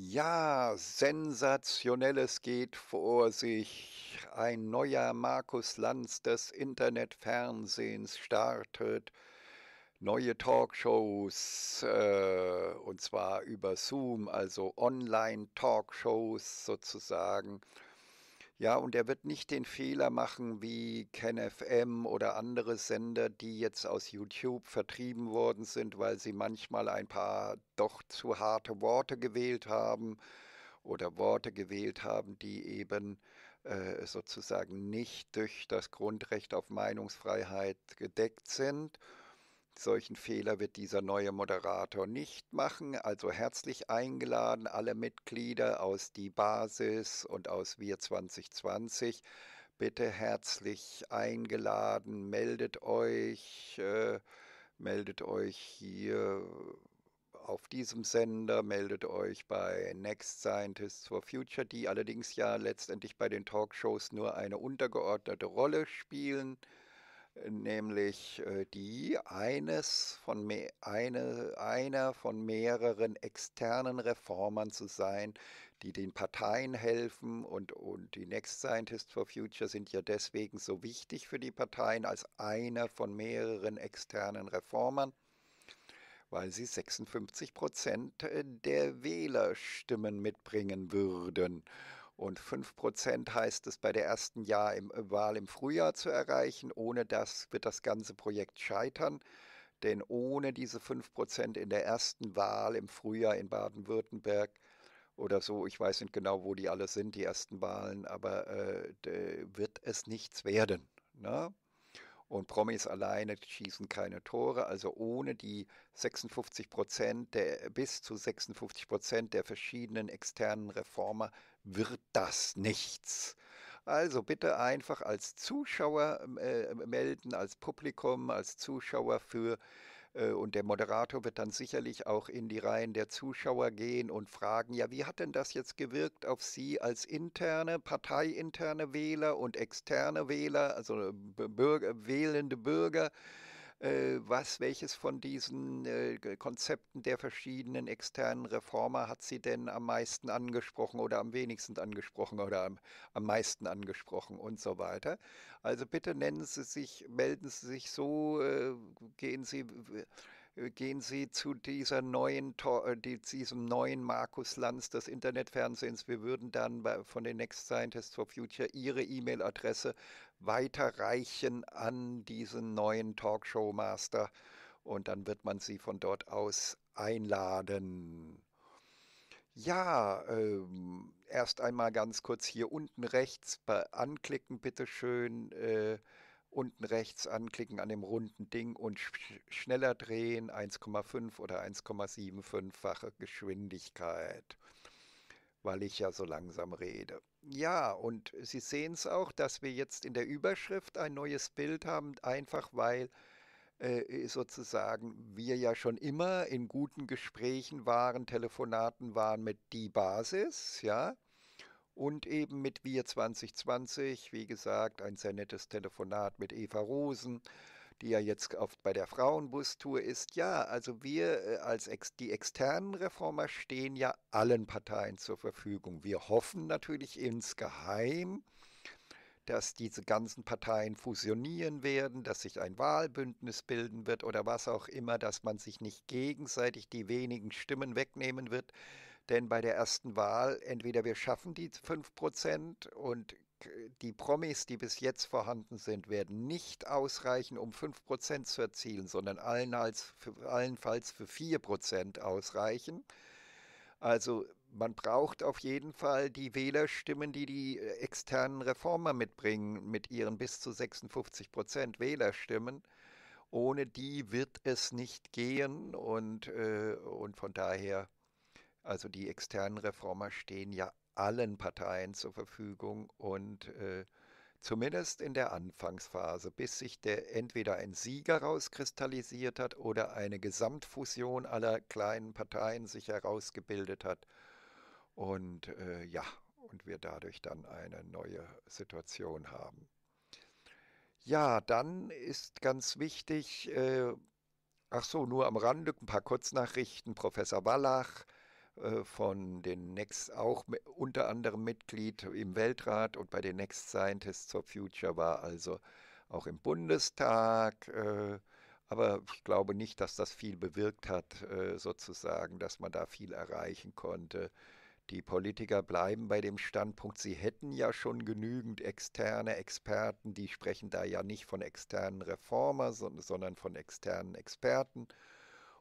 Ja, sensationelles geht vor sich. Ein neuer Markus Lanz des Internetfernsehens startet. Neue Talkshows, äh, und zwar über Zoom, also Online-Talkshows sozusagen. Ja, und er wird nicht den Fehler machen wie KenFM oder andere Sender, die jetzt aus YouTube vertrieben worden sind, weil sie manchmal ein paar doch zu harte Worte gewählt haben oder Worte gewählt haben, die eben äh, sozusagen nicht durch das Grundrecht auf Meinungsfreiheit gedeckt sind. Solchen Fehler wird dieser neue Moderator nicht machen. Also herzlich eingeladen, alle Mitglieder aus Die Basis und aus Wir 2020. Bitte herzlich eingeladen, meldet euch, äh, meldet euch hier auf diesem Sender, meldet euch bei Next Scientists for Future, die allerdings ja letztendlich bei den Talkshows nur eine untergeordnete Rolle spielen nämlich äh, die eines von eine, einer von mehreren externen Reformern zu sein, die den Parteien helfen und, und die Next Scientists for Future sind ja deswegen so wichtig für die Parteien als einer von mehreren externen Reformern, weil sie 56 Prozent äh, der Wählerstimmen mitbringen würden und 5% heißt es bei der ersten Jahr im, äh, Wahl im Frühjahr zu erreichen. Ohne das wird das ganze Projekt scheitern. Denn ohne diese 5% in der ersten Wahl im Frühjahr in Baden-Württemberg oder so, ich weiß nicht genau, wo die alle sind, die ersten Wahlen, aber äh, wird es nichts werden. Ne? Und Promis alleine schießen keine Tore. Also ohne die 56 Prozent der, bis zu 56 Prozent der verschiedenen externen Reformer wird das nichts. Also bitte einfach als Zuschauer ähm, äh, melden, als Publikum, als Zuschauer für äh, und der Moderator wird dann sicherlich auch in die Reihen der Zuschauer gehen und fragen, ja, wie hat denn das jetzt gewirkt auf Sie als interne, parteiinterne Wähler und externe Wähler, also äh, Bürger, wählende Bürger? Äh, was, welches von diesen äh, Konzepten der verschiedenen externen Reformer hat sie denn am meisten angesprochen oder am wenigsten angesprochen oder am, am meisten angesprochen und so weiter. Also bitte nennen Sie sich, melden Sie sich so, äh, gehen Sie gehen Sie zu dieser neuen, äh, diesem neuen Markus Lanz des Internetfernsehens. Wir würden dann von den Next Scientists for Future Ihre E-Mail-Adresse weiterreichen an diesen neuen Talkshow-Master und dann wird man Sie von dort aus einladen. Ja, ähm, erst einmal ganz kurz hier unten rechts anklicken, bitteschön. Äh, unten rechts anklicken an dem runden Ding und sch schneller drehen, 1,5 oder 1,75-fache Geschwindigkeit, weil ich ja so langsam rede. Ja, und Sie sehen es auch, dass wir jetzt in der Überschrift ein neues Bild haben, einfach weil äh, sozusagen wir ja schon immer in guten Gesprächen waren, Telefonaten waren mit die Basis, ja. Und eben mit Wir 2020, wie gesagt, ein sehr nettes Telefonat mit Eva Rosen, die ja jetzt oft bei der Frauenbustour ist. Ja, also wir äh, als ex die externen Reformer stehen ja allen Parteien zur Verfügung. Wir hoffen natürlich insgeheim, dass diese ganzen Parteien fusionieren werden, dass sich ein Wahlbündnis bilden wird oder was auch immer, dass man sich nicht gegenseitig die wenigen Stimmen wegnehmen wird, denn bei der ersten Wahl, entweder wir schaffen die 5% und die Promis, die bis jetzt vorhanden sind, werden nicht ausreichen, um 5% zu erzielen, sondern allenfalls für, allenfalls für 4% ausreichen. Also man braucht auf jeden Fall die Wählerstimmen, die die äh, externen Reformer mitbringen, mit ihren bis zu 56 Wählerstimmen. Ohne die wird es nicht gehen und, äh, und von daher also die externen Reformer stehen ja allen Parteien zur Verfügung und äh, zumindest in der Anfangsphase, bis sich der entweder ein Sieger rauskristallisiert hat oder eine Gesamtfusion aller kleinen Parteien sich herausgebildet hat. Und äh, ja, und wir dadurch dann eine neue Situation haben. Ja, dann ist ganz wichtig, äh, ach so, nur am Rande ein paar Kurznachrichten, Professor Wallach, äh, von den Next auch unter anderem Mitglied im Weltrat und bei den Next Scientists for Future war also auch im Bundestag. Äh, aber ich glaube nicht, dass das viel bewirkt hat, äh, sozusagen, dass man da viel erreichen konnte. Die Politiker bleiben bei dem Standpunkt, sie hätten ja schon genügend externe Experten, die sprechen da ja nicht von externen Reformer, sondern von externen Experten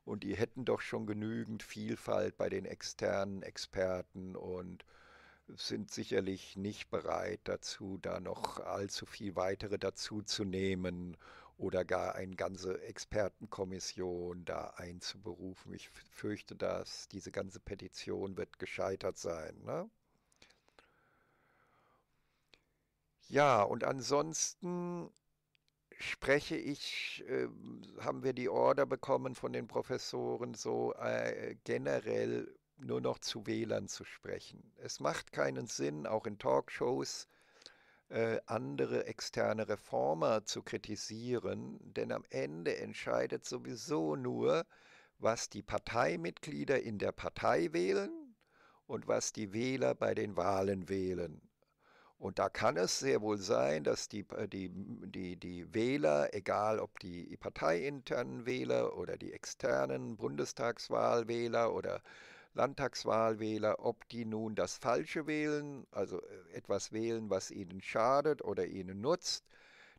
und die hätten doch schon genügend Vielfalt bei den externen Experten und sind sicherlich nicht bereit dazu, da noch allzu viel weitere dazuzunehmen oder gar eine ganze Expertenkommission da einzuberufen. Ich fürchte, dass diese ganze Petition wird gescheitert sein. Ne? Ja, und ansonsten spreche ich, äh, haben wir die Order bekommen von den Professoren, so äh, generell nur noch zu Wählern zu sprechen. Es macht keinen Sinn, auch in Talkshows äh, andere externe Reformer zu kritisieren, denn am Ende entscheidet sowieso nur, was die Parteimitglieder in der Partei wählen und was die Wähler bei den Wahlen wählen. Und da kann es sehr wohl sein, dass die, äh, die, die, die Wähler, egal ob die parteiinternen Wähler oder die externen Bundestagswahlwähler oder Landtagswahlwähler, ob die nun das Falsche wählen, also äh, etwas wählen, was ihnen schadet oder ihnen nutzt,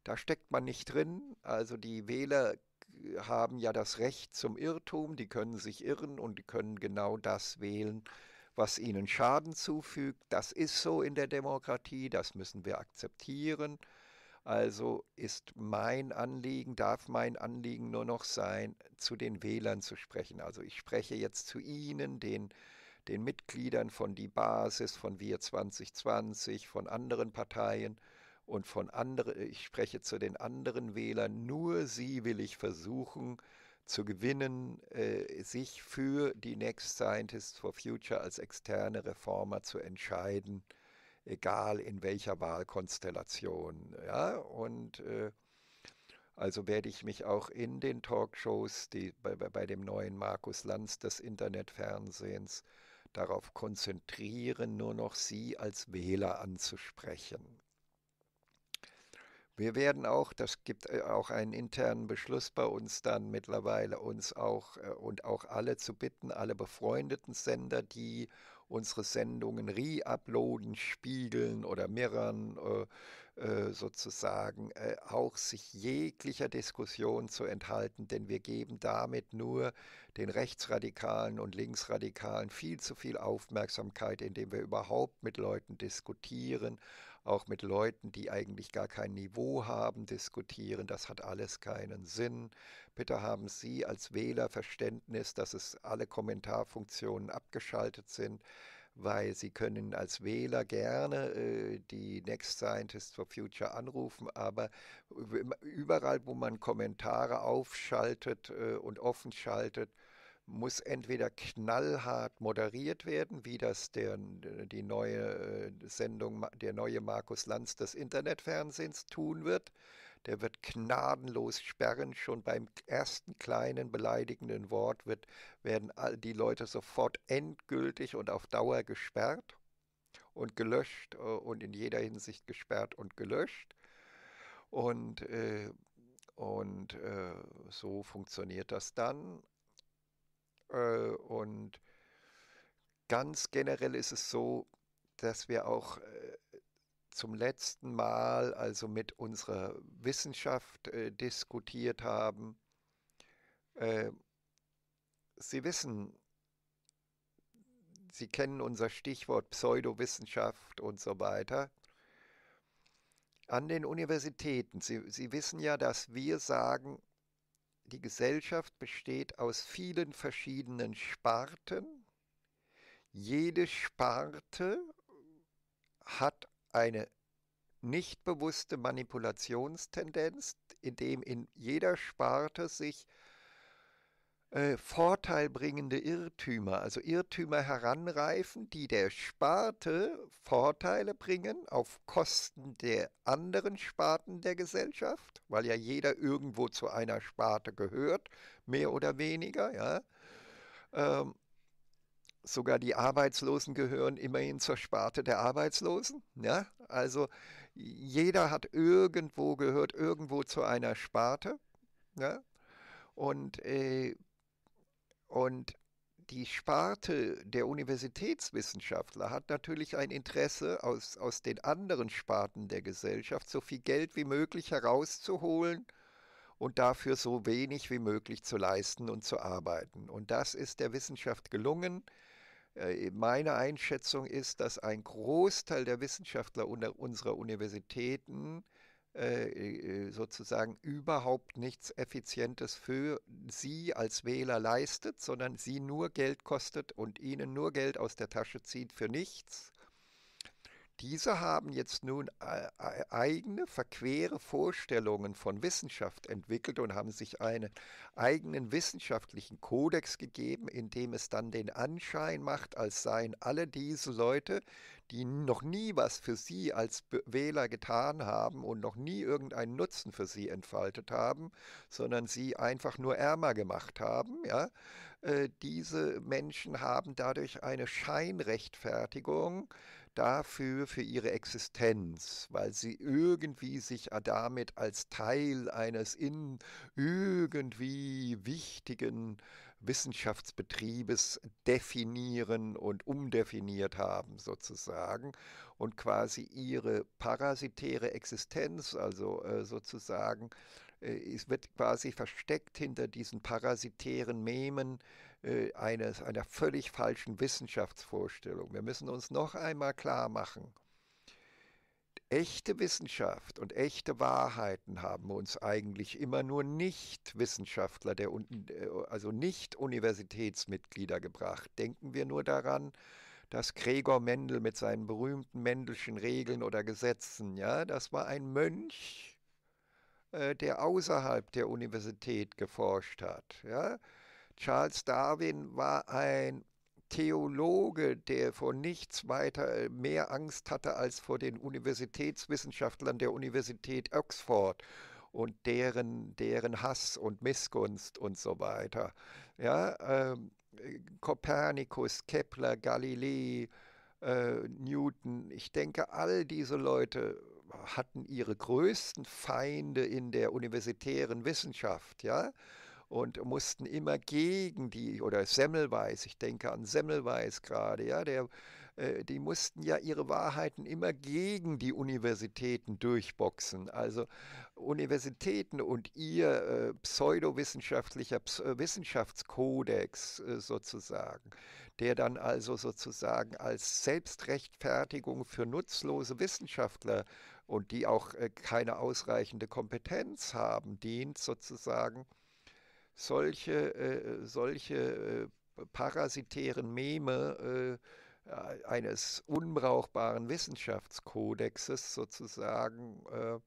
da steckt man nicht drin. Also die Wähler äh, haben ja das Recht zum Irrtum, die können sich irren und die können genau das wählen, was ihnen Schaden zufügt. Das ist so in der Demokratie, das müssen wir akzeptieren. Also ist mein Anliegen, darf mein Anliegen nur noch sein, zu den Wählern zu sprechen. Also ich spreche jetzt zu Ihnen, den, den Mitgliedern von Die Basis, von Wir 2020, von anderen Parteien und von anderen, ich spreche zu den anderen Wählern. Nur Sie will ich versuchen, äh, zu gewinnen, äh, sich für die Next Scientists for Future als externe Reformer zu entscheiden, egal in welcher Wahlkonstellation. Ja, und äh, also werde ich mich auch in den Talkshows, die bei, bei dem neuen Markus Lanz des Internetfernsehens, darauf konzentrieren, nur noch Sie als Wähler anzusprechen. Wir werden auch, das gibt äh, auch einen internen Beschluss bei uns dann mittlerweile, uns auch äh, und auch alle zu bitten, alle befreundeten Sender, die unsere Sendungen re-uploaden, spiegeln oder mirren, äh, äh, sozusagen, äh, auch sich jeglicher Diskussion zu enthalten, denn wir geben damit nur den Rechtsradikalen und Linksradikalen viel zu viel Aufmerksamkeit, indem wir überhaupt mit Leuten diskutieren, auch mit Leuten, die eigentlich gar kein Niveau haben, diskutieren. Das hat alles keinen Sinn. Bitte haben Sie als Wähler Verständnis, dass es alle Kommentarfunktionen abgeschaltet sind, weil Sie können als Wähler gerne äh, die Next Scientist for Future anrufen, aber überall, wo man Kommentare aufschaltet äh, und offen schaltet, muss entweder knallhart moderiert werden, wie das der, die neue äh, Sendung, der neue Markus Lanz des Internetfernsehens tun wird. Der wird gnadenlos sperren. Schon beim ersten kleinen beleidigenden Wort wird, werden all die Leute sofort endgültig und auf Dauer gesperrt und gelöscht äh, und in jeder Hinsicht gesperrt und gelöscht. Und, äh, und so funktioniert das dann. Äh, und ganz generell ist es so, dass wir auch äh, zum letzten Mal also mit unserer Wissenschaft äh, diskutiert haben. Äh, Sie wissen, Sie kennen unser Stichwort Pseudowissenschaft und so weiter an den Universitäten. Sie, Sie wissen ja, dass wir sagen, die Gesellschaft besteht aus vielen verschiedenen Sparten. Jede Sparte hat eine nicht bewusste Manipulationstendenz, indem in jeder Sparte sich äh, vorteilbringende Irrtümer, also Irrtümer heranreifen, die der Sparte Vorteile bringen auf Kosten der anderen Sparten der Gesellschaft, weil ja jeder irgendwo zu einer Sparte gehört, mehr oder weniger. Ja. Ähm, sogar die Arbeitslosen gehören immerhin zur Sparte der Arbeitslosen. Ja. Also jeder hat irgendwo gehört, irgendwo zu einer Sparte. Ja. Und äh, und die Sparte der Universitätswissenschaftler hat natürlich ein Interesse, aus, aus den anderen Sparten der Gesellschaft so viel Geld wie möglich herauszuholen und dafür so wenig wie möglich zu leisten und zu arbeiten. Und das ist der Wissenschaft gelungen. Äh, meine Einschätzung ist, dass ein Großteil der Wissenschaftler unserer Universitäten äh, äh, sozusagen überhaupt nichts Effizientes für Sie als Wähler leistet, sondern Sie nur Geld kostet und Ihnen nur Geld aus der Tasche zieht für nichts diese haben jetzt nun äh, äh, eigene verquere Vorstellungen von Wissenschaft entwickelt und haben sich einen eigenen wissenschaftlichen Kodex gegeben, in dem es dann den Anschein macht, als seien alle diese Leute, die noch nie was für sie als Wähler getan haben und noch nie irgendeinen Nutzen für sie entfaltet haben, sondern sie einfach nur ärmer gemacht haben, ja, äh, diese Menschen haben dadurch eine Scheinrechtfertigung, dafür, für ihre Existenz, weil sie irgendwie sich damit als Teil eines in irgendwie wichtigen Wissenschaftsbetriebes definieren und umdefiniert haben sozusagen und quasi ihre parasitäre Existenz, also äh, sozusagen, es äh, wird quasi versteckt hinter diesen parasitären Memen, äh, eines, einer völlig falschen Wissenschaftsvorstellung. Wir müssen uns noch einmal klar machen, echte Wissenschaft und echte Wahrheiten haben uns eigentlich immer nur Nicht-Wissenschaftler, äh, also Nicht-Universitätsmitglieder gebracht. Denken wir nur daran, dass Gregor Mendel mit seinen berühmten Mendelschen Regeln oder Gesetzen, ja, das war ein Mönch, äh, der außerhalb der Universität geforscht hat, ja. Charles Darwin war ein Theologe, der vor nichts weiter äh, mehr Angst hatte als vor den Universitätswissenschaftlern der Universität Oxford und deren, deren Hass und Missgunst und so weiter. Ja, Kopernikus, ähm, Kepler, Galilei, äh, Newton, ich denke, all diese Leute hatten ihre größten Feinde in der universitären Wissenschaft, ja und mussten immer gegen die, oder Semmelweis, ich denke an Semmelweis gerade, ja, der, äh, die mussten ja ihre Wahrheiten immer gegen die Universitäten durchboxen. Also Universitäten und ihr äh, pseudowissenschaftlicher äh, Wissenschaftskodex äh, sozusagen, der dann also sozusagen als Selbstrechtfertigung für nutzlose Wissenschaftler und die auch äh, keine ausreichende Kompetenz haben, dient sozusagen solche, äh, solche äh, parasitären Meme äh, eines unbrauchbaren Wissenschaftskodexes sozusagen äh,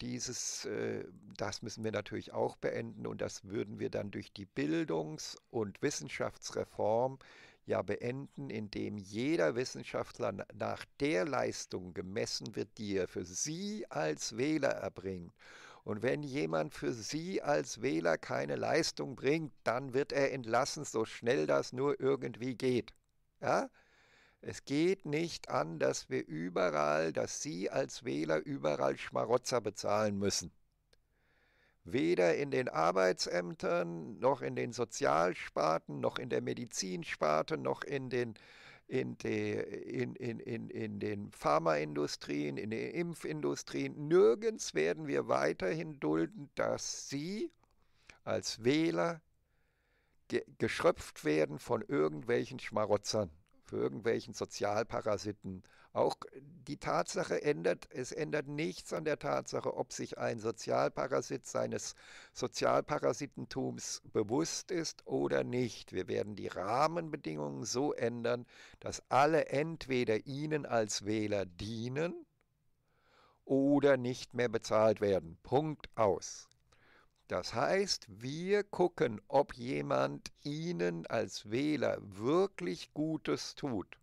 dieses, äh, das müssen wir natürlich auch beenden und das würden wir dann durch die Bildungs- und Wissenschaftsreform ja beenden, indem jeder Wissenschaftler nach der Leistung gemessen wird, die er für Sie als Wähler erbringt. Und wenn jemand für Sie als Wähler keine Leistung bringt, dann wird er entlassen, so schnell das nur irgendwie geht. Ja? Es geht nicht an, dass wir überall, dass Sie als Wähler überall Schmarotzer bezahlen müssen. Weder in den Arbeitsämtern, noch in den Sozialsparten, noch in der Medizinsparte, noch in den in, die, in, in, in, in den Pharmaindustrien, in den Impfindustrien. Nirgends werden wir weiterhin dulden, dass Sie als Wähler ge geschröpft werden von irgendwelchen Schmarotzern für irgendwelchen Sozialparasiten. Auch die Tatsache ändert, es ändert nichts an der Tatsache, ob sich ein Sozialparasit seines Sozialparasitentums bewusst ist oder nicht. Wir werden die Rahmenbedingungen so ändern, dass alle entweder ihnen als Wähler dienen oder nicht mehr bezahlt werden. Punkt aus. Das heißt, wir gucken, ob jemand Ihnen als Wähler wirklich Gutes tut,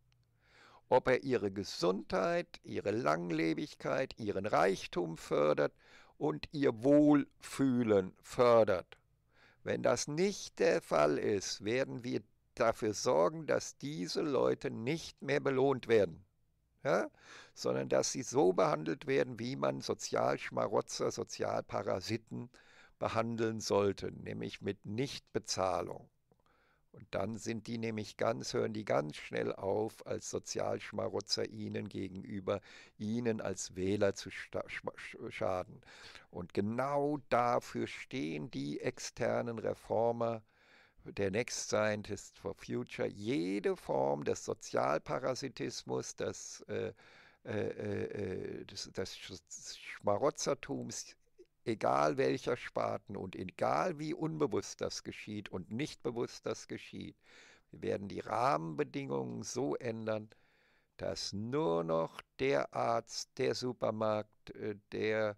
ob er Ihre Gesundheit, Ihre Langlebigkeit, Ihren Reichtum fördert und Ihr Wohlfühlen fördert. Wenn das nicht der Fall ist, werden wir dafür sorgen, dass diese Leute nicht mehr belohnt werden. Ja? sondern dass sie so behandelt werden, wie man Sozialschmarotzer, Sozialparasiten behandeln sollten, nämlich mit Nichtbezahlung. Und dann sind die nämlich ganz, hören die ganz schnell auf, als Sozialschmarotzer ihnen gegenüber, ihnen als Wähler zu schaden. Und genau dafür stehen die externen Reformer, der Next Scientist for Future, jede Form des Sozialparasitismus, des, äh, äh, äh, äh des, des Schmarotzertums egal welcher Spaten und egal wie unbewusst das geschieht und nicht bewusst das geschieht, wir werden die Rahmenbedingungen so ändern, dass nur noch der Arzt, der Supermarkt, äh, der,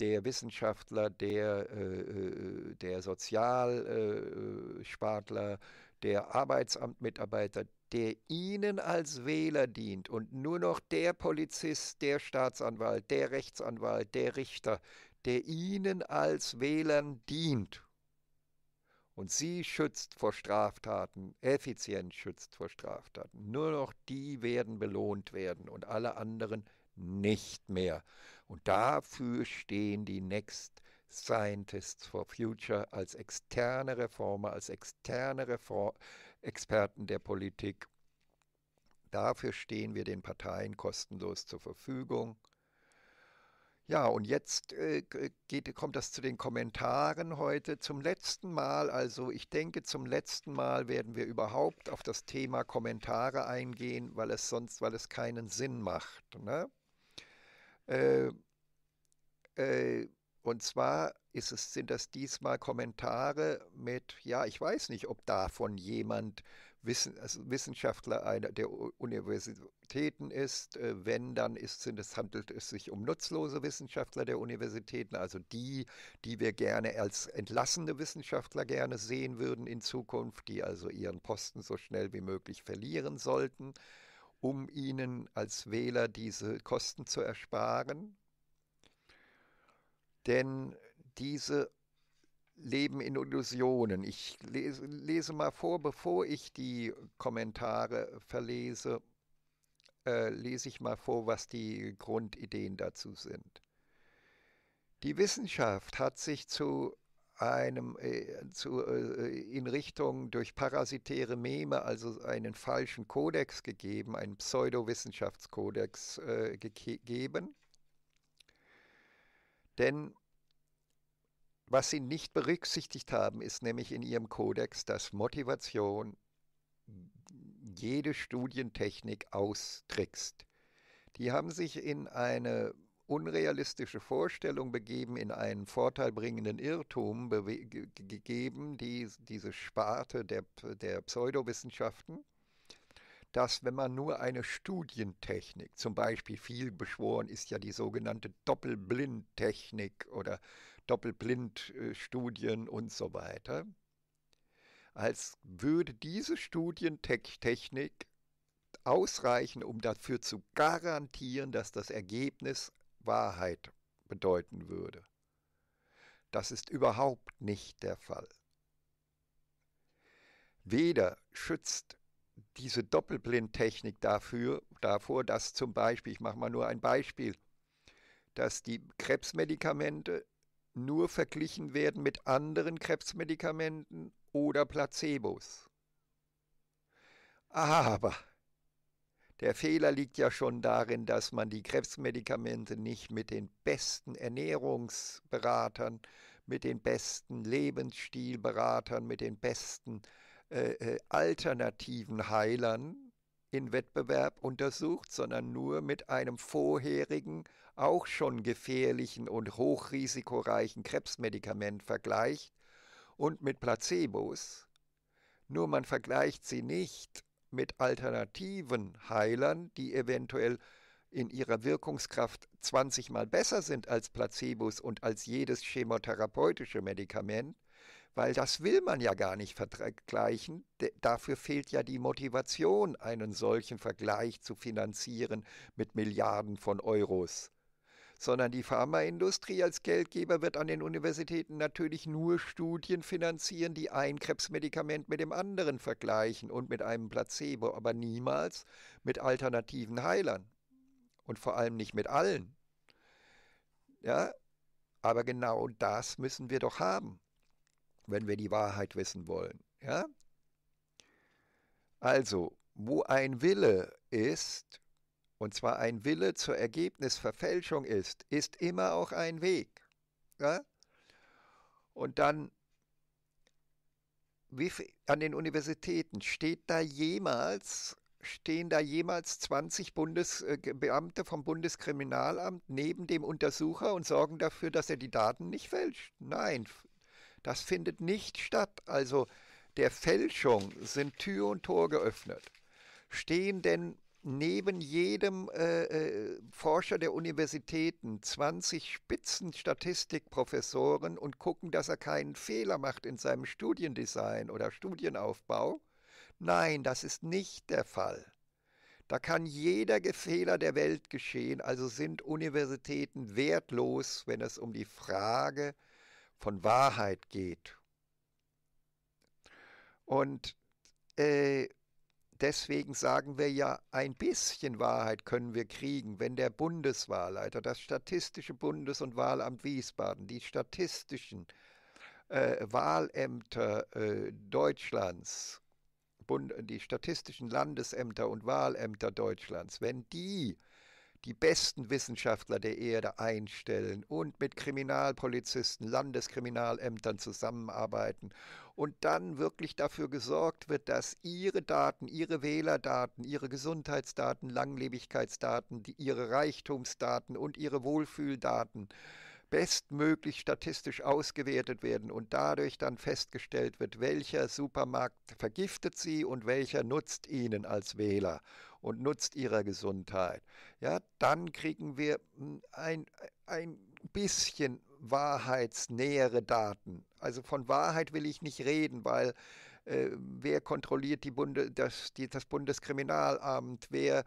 der Wissenschaftler, der, äh, äh, der Sozialspartler, der Arbeitsamtmitarbeiter, der Ihnen als Wähler dient und nur noch der Polizist, der Staatsanwalt, der Rechtsanwalt, der Richter, der ihnen als Wählern dient und sie schützt vor Straftaten, effizient schützt vor Straftaten. Nur noch die werden belohnt werden und alle anderen nicht mehr. Und dafür stehen die Next Scientists for Future als externe Reformer, als externe Reform Experten der Politik. Dafür stehen wir den Parteien kostenlos zur Verfügung. Ja, und jetzt äh, geht, kommt das zu den Kommentaren heute. Zum letzten Mal, also ich denke, zum letzten Mal werden wir überhaupt auf das Thema Kommentare eingehen, weil es sonst, weil es keinen Sinn macht. Ne? Äh, äh, und zwar ist es, sind das diesmal Kommentare mit, ja, ich weiß nicht, ob davon jemand also Wissenschaftler einer der Universitäten ist. Äh, wenn, dann ist, sind es, handelt es sich um nutzlose Wissenschaftler der Universitäten, also die, die wir gerne als entlassene Wissenschaftler gerne sehen würden in Zukunft, die also ihren Posten so schnell wie möglich verlieren sollten, um ihnen als Wähler diese Kosten zu ersparen. Denn diese Leben in Illusionen. Ich lese, lese mal vor, bevor ich die Kommentare verlese, äh, lese ich mal vor, was die Grundideen dazu sind. Die Wissenschaft hat sich zu einem äh, zu, äh, in Richtung durch parasitäre Meme, also einen falschen Kodex gegeben, einen Pseudowissenschaftskodex äh, gegeben. Denn was Sie nicht berücksichtigt haben, ist nämlich in Ihrem Kodex, dass Motivation jede Studientechnik austrickst. Die haben sich in eine unrealistische Vorstellung begeben, in einen vorteilbringenden Irrtum gegeben, die, diese Sparte der, der Pseudowissenschaften, dass wenn man nur eine Studientechnik, zum Beispiel viel beschworen ist ja die sogenannte Doppelblindtechnik oder Doppelblindstudien äh, und so weiter, als würde diese Studientechnik ausreichen, um dafür zu garantieren, dass das Ergebnis Wahrheit bedeuten würde. Das ist überhaupt nicht der Fall. Weder schützt diese Doppelblindtechnik dafür, davor, dass zum Beispiel, ich mache mal nur ein Beispiel, dass die Krebsmedikamente nur verglichen werden mit anderen Krebsmedikamenten oder Placebos. Aber der Fehler liegt ja schon darin, dass man die Krebsmedikamente nicht mit den besten Ernährungsberatern, mit den besten Lebensstilberatern, mit den besten äh, äh alternativen Heilern in Wettbewerb untersucht, sondern nur mit einem vorherigen, auch schon gefährlichen und hochrisikoreichen Krebsmedikament vergleicht und mit Placebos. Nur man vergleicht sie nicht mit alternativen Heilern, die eventuell in ihrer Wirkungskraft 20 mal besser sind als Placebos und als jedes chemotherapeutische Medikament, weil das will man ja gar nicht vergleichen. dafür fehlt ja die Motivation, einen solchen Vergleich zu finanzieren mit Milliarden von Euros. Sondern die Pharmaindustrie als Geldgeber wird an den Universitäten natürlich nur Studien finanzieren, die ein Krebsmedikament mit dem anderen vergleichen und mit einem Placebo, aber niemals mit alternativen Heilern. Und vor allem nicht mit allen. Ja, aber genau das müssen wir doch haben wenn wir die Wahrheit wissen wollen. Ja? Also, wo ein Wille ist, und zwar ein Wille zur Ergebnisverfälschung ist, ist immer auch ein Weg. Ja? Und dann, wie an den Universitäten steht da jemals, stehen da jemals 20 Bundesbeamte äh, vom Bundeskriminalamt neben dem Untersucher und sorgen dafür, dass er die Daten nicht fälscht? Nein, das findet nicht statt. Also der Fälschung sind Tür und Tor geöffnet. Stehen denn neben jedem äh, äh, Forscher der Universitäten 20 Spitzenstatistikprofessoren und gucken, dass er keinen Fehler macht in seinem Studiendesign oder Studienaufbau? Nein, das ist nicht der Fall. Da kann jeder Fehler der Welt geschehen, also sind Universitäten wertlos, wenn es um die Frage von Wahrheit geht. Und äh, deswegen sagen wir ja, ein bisschen Wahrheit können wir kriegen, wenn der Bundeswahlleiter, das Statistische Bundes- und Wahlamt Wiesbaden, die statistischen äh, Wahlämter äh, Deutschlands, Bund, die statistischen Landesämter und Wahlämter Deutschlands, wenn die die besten Wissenschaftler der Erde einstellen und mit Kriminalpolizisten, Landeskriminalämtern zusammenarbeiten und dann wirklich dafür gesorgt wird, dass ihre Daten, ihre Wählerdaten, ihre Gesundheitsdaten, Langlebigkeitsdaten, die, ihre Reichtumsdaten und ihre Wohlfühldaten bestmöglich statistisch ausgewertet werden und dadurch dann festgestellt wird, welcher Supermarkt vergiftet sie und welcher nutzt ihnen als Wähler und nutzt ihrer Gesundheit. Ja, dann kriegen wir hm, ein, ein bisschen wahrheitsnähere Daten. Also von Wahrheit will ich nicht reden, weil äh, wer kontrolliert die Bunde, das, die, das Bundeskriminalamt, wer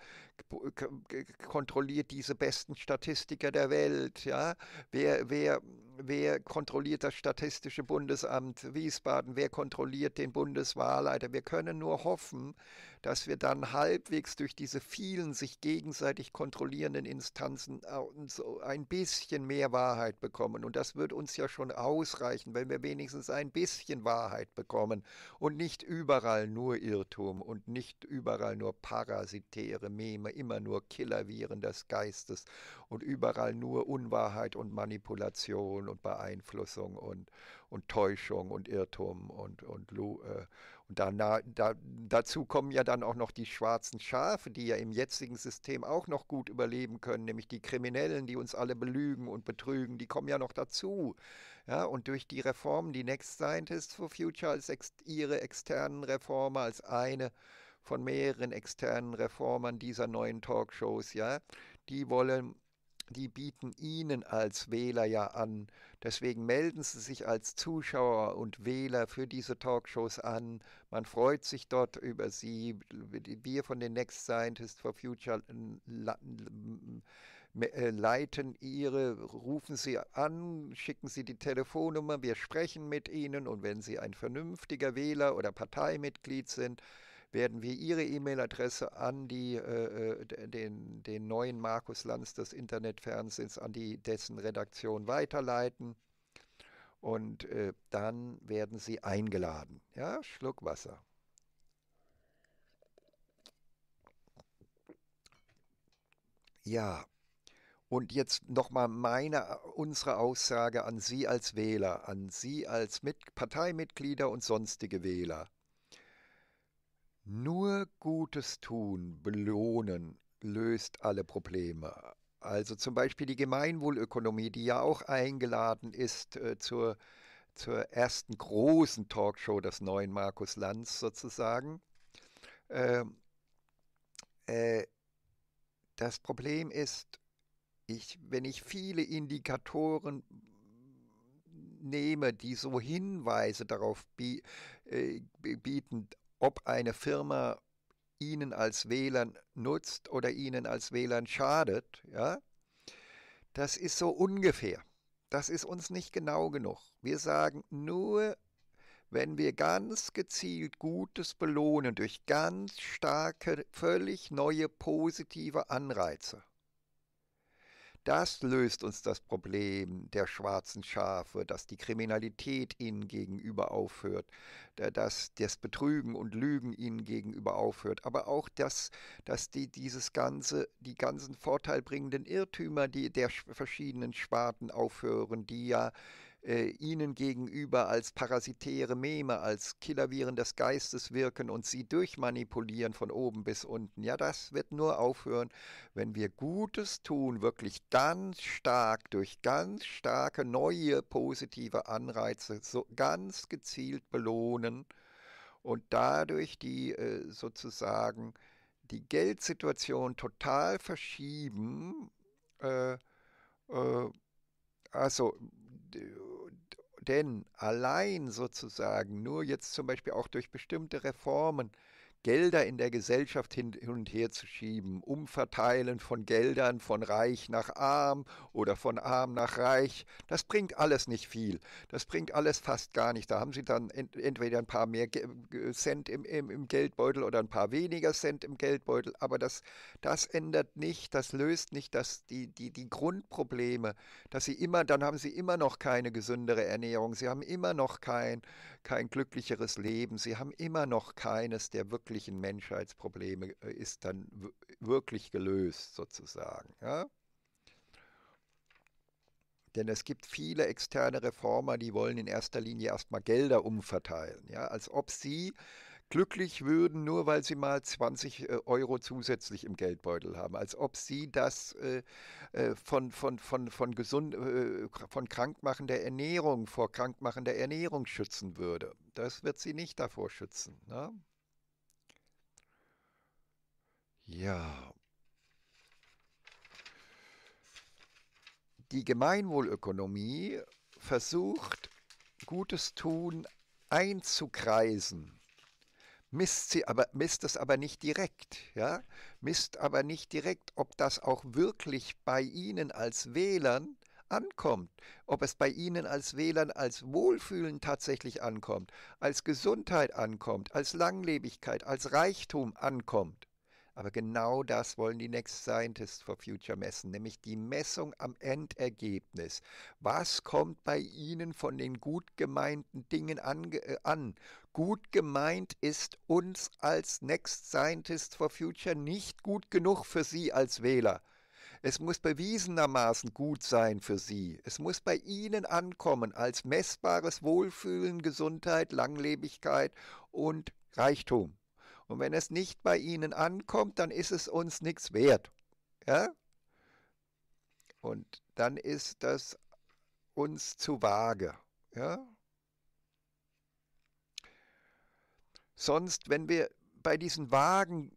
kontrolliert diese besten Statistiker der Welt, ja, wer, wer, wer kontrolliert das Statistische Bundesamt Wiesbaden, wer kontrolliert den Bundeswahlleiter. Wir können nur hoffen, dass wir dann halbwegs durch diese vielen sich gegenseitig kontrollierenden Instanzen äh, ein bisschen mehr Wahrheit bekommen. Und das wird uns ja schon ausreichen, wenn wir wenigstens ein bisschen Wahrheit bekommen und nicht überall nur Irrtum und nicht überall nur parasitäre Meme, immer nur Killerviren des Geistes und überall nur Unwahrheit und Manipulation und Beeinflussung und, und Täuschung und Irrtum und, und, äh, und dann, da, dazu kommen ja dann auch noch die schwarzen Schafe, die ja im jetzigen System auch noch gut überleben können, nämlich die Kriminellen, die uns alle belügen und betrügen, die kommen ja noch dazu. Ja, und durch die Reformen, die Next Scientists for Future als ex ihre externen Reformer, als eine von mehreren externen Reformern dieser neuen Talkshows, ja, die wollen die bieten Ihnen als Wähler ja an. Deswegen melden Sie sich als Zuschauer und Wähler für diese Talkshows an. Man freut sich dort über Sie. Wir von den Next Scientists for Future äh, leiten Ihre, rufen Sie an, schicken Sie die Telefonnummer, wir sprechen mit Ihnen und wenn Sie ein vernünftiger Wähler oder Parteimitglied sind, werden wir Ihre E-Mail-Adresse an die, äh, äh den, den neuen Markus Lanz des Internetfernsehens, an die dessen Redaktion weiterleiten. Und äh, dann werden Sie eingeladen. Ja, Schluck Wasser. Ja. Und jetzt nochmal meine, unsere Aussage an Sie als Wähler, an Sie als Mit Parteimitglieder und sonstige Wähler. Nur Gutes tun, belohnen, löst alle Probleme. Also zum Beispiel die Gemeinwohlökonomie, die ja auch eingeladen ist äh, zur, zur ersten großen Talkshow des neuen Markus Lanz sozusagen. Äh, äh, das Problem ist, ich, wenn ich viele Indikatoren nehme, die so Hinweise darauf äh, bieten, ob eine Firma Ihnen als WLAN nutzt oder Ihnen als WLAN schadet, ja, das ist so ungefähr. Das ist uns nicht genau genug. Wir sagen nur, wenn wir ganz gezielt Gutes belohnen durch ganz starke, völlig neue positive Anreize, das löst uns das Problem der schwarzen Schafe, dass die Kriminalität ihnen gegenüber aufhört, dass das Betrügen und Lügen ihnen gegenüber aufhört, aber auch das, dass die dieses ganze, die ganzen vorteilbringenden Irrtümer die der verschiedenen Sparten aufhören, die ja äh, ihnen gegenüber als parasitäre Meme, als Killerviren des Geistes wirken und sie durchmanipulieren von oben bis unten. Ja, das wird nur aufhören, wenn wir Gutes tun, wirklich ganz stark durch ganz starke neue positive Anreize so ganz gezielt belohnen und dadurch die äh, sozusagen die Geldsituation total verschieben. Äh, äh also denn allein sozusagen nur jetzt zum Beispiel auch durch bestimmte Reformen Gelder in der Gesellschaft hin und her zu schieben, umverteilen von Geldern von reich nach arm oder von arm nach reich, das bringt alles nicht viel. Das bringt alles fast gar nicht. Da haben sie dann entweder ein paar mehr Cent im, im, im Geldbeutel oder ein paar weniger Cent im Geldbeutel, aber das, das ändert nicht, das löst nicht das, die, die, die Grundprobleme, dass sie immer, dann haben sie immer noch keine gesündere Ernährung, sie haben immer noch kein, kein glücklicheres Leben, sie haben immer noch keines der wirklich wirklichen Menschheitsprobleme äh, ist dann wirklich gelöst sozusagen. Ja? Denn es gibt viele externe Reformer, die wollen in erster Linie erstmal Gelder umverteilen, ja? als ob sie glücklich würden, nur weil sie mal 20 äh, Euro zusätzlich im Geldbeutel haben, als ob sie das äh, von, von, von, von, gesund, von krankmachender Ernährung vor krankmachender Ernährung schützen würde. Das wird sie nicht davor schützen. Ne? Ja. Die Gemeinwohlökonomie versucht, gutes Tun einzukreisen, misst, sie aber, misst es aber nicht direkt, ja? misst aber nicht direkt, ob das auch wirklich bei Ihnen als Wählern ankommt, ob es bei Ihnen als Wählern als Wohlfühlen tatsächlich ankommt, als Gesundheit ankommt, als Langlebigkeit, als Reichtum ankommt. Aber genau das wollen die Next Scientists for Future messen, nämlich die Messung am Endergebnis. Was kommt bei Ihnen von den gut gemeinten Dingen an? Äh, an? Gut gemeint ist uns als Next Scientists for Future nicht gut genug für Sie als Wähler. Es muss bewiesenermaßen gut sein für Sie. Es muss bei Ihnen ankommen als messbares Wohlfühlen, Gesundheit, Langlebigkeit und Reichtum. Und wenn es nicht bei ihnen ankommt, dann ist es uns nichts wert. Ja? Und dann ist das uns zu vage. Ja? Sonst, wenn wir bei diesen vagen,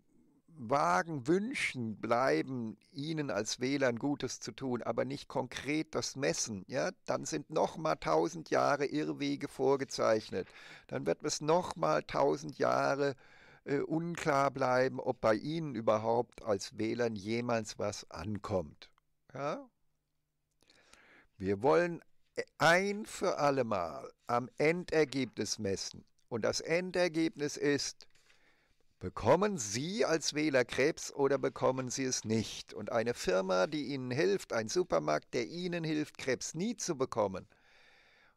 vagen Wünschen bleiben, ihnen als Wählern Gutes zu tun, aber nicht konkret das messen, ja, dann sind nochmal tausend Jahre Irrwege vorgezeichnet. Dann wird es nochmal tausend Jahre äh, äh, unklar bleiben, ob bei Ihnen überhaupt als Wählern jemals was ankommt. Ja? Wir wollen äh, ein für alle Mal am Endergebnis messen. Und das Endergebnis ist, Bekommen Sie als Wähler Krebs oder bekommen Sie es nicht? Und eine Firma, die Ihnen hilft, ein Supermarkt, der Ihnen hilft, Krebs nie zu bekommen,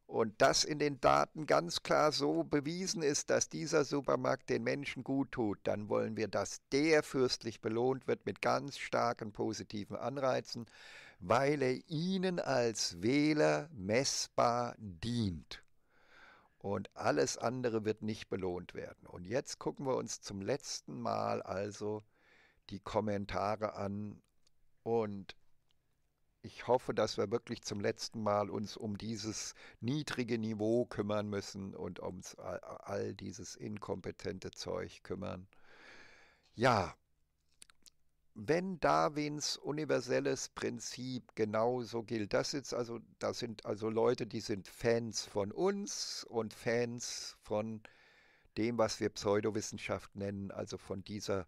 und das in den Daten ganz klar so bewiesen ist, dass dieser Supermarkt den Menschen gut tut, dann wollen wir, dass der fürstlich belohnt wird mit ganz starken positiven Anreizen, weil er ihnen als Wähler messbar dient. Und alles andere wird nicht belohnt werden. Und jetzt gucken wir uns zum letzten Mal also die Kommentare an und ich hoffe, dass wir wirklich zum letzten Mal uns um dieses niedrige Niveau kümmern müssen und um all dieses inkompetente Zeug kümmern. Ja, wenn Darwins universelles Prinzip genauso gilt, das ist also, das sind also Leute, die sind Fans von uns und Fans von dem, was wir Pseudowissenschaft nennen, also von dieser äh,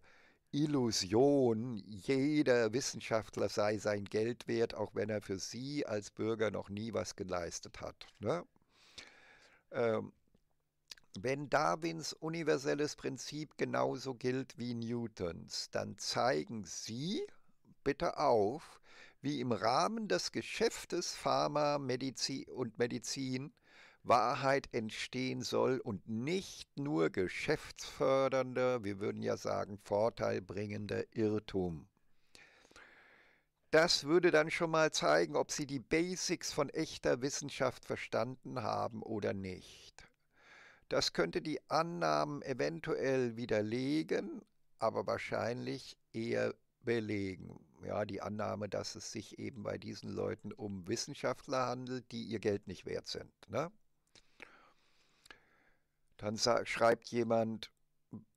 Illusion, jeder Wissenschaftler sei sein Geld wert, auch wenn er für sie als Bürger noch nie was geleistet hat. Ne? Ähm, wenn Darwins universelles Prinzip genauso gilt wie Newtons, dann zeigen Sie bitte auf, wie im Rahmen des Geschäftes Pharma Medizi und Medizin Wahrheit entstehen soll und nicht nur geschäftsfördernde, wir würden ja sagen vorteilbringende Irrtum. Das würde dann schon mal zeigen, ob Sie die Basics von echter Wissenschaft verstanden haben oder nicht. Das könnte die Annahmen eventuell widerlegen, aber wahrscheinlich eher belegen. Ja, die Annahme, dass es sich eben bei diesen Leuten um Wissenschaftler handelt, die ihr Geld nicht wert sind. Ne? Dann schreibt jemand,